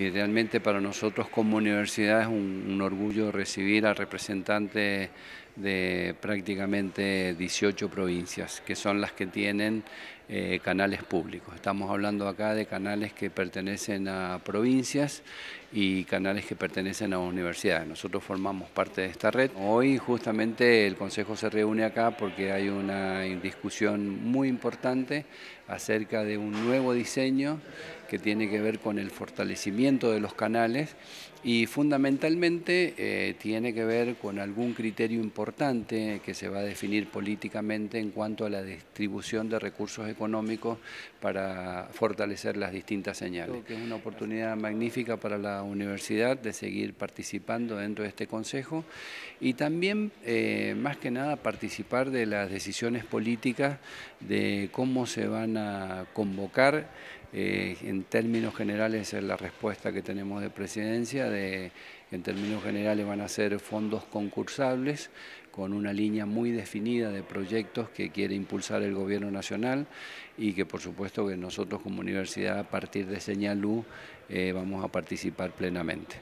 Y realmente para nosotros como universidad es un, un orgullo recibir a representantes de prácticamente 18 provincias, que son las que tienen eh, canales públicos. Estamos hablando acá de canales que pertenecen a provincias y canales que pertenecen a universidades. Nosotros formamos parte de esta red. Hoy justamente el Consejo se reúne acá porque hay una discusión muy importante acerca de un nuevo diseño que tiene que ver con el fortalecimiento de los canales y fundamentalmente eh, tiene que ver con algún criterio importante que se va a definir políticamente en cuanto a la distribución de recursos económicos para fortalecer las distintas señales. Creo que es una oportunidad magnífica para la universidad de seguir participando dentro de este consejo y también, eh, más que nada, participar de las decisiones políticas de cómo se van a convocar eh, en términos generales es la respuesta que tenemos de presidencia de en términos generales van a ser fondos concursables con una línea muy definida de proyectos que quiere impulsar el gobierno nacional y que por supuesto que nosotros como universidad a partir de Señalú eh, vamos a participar plenamente.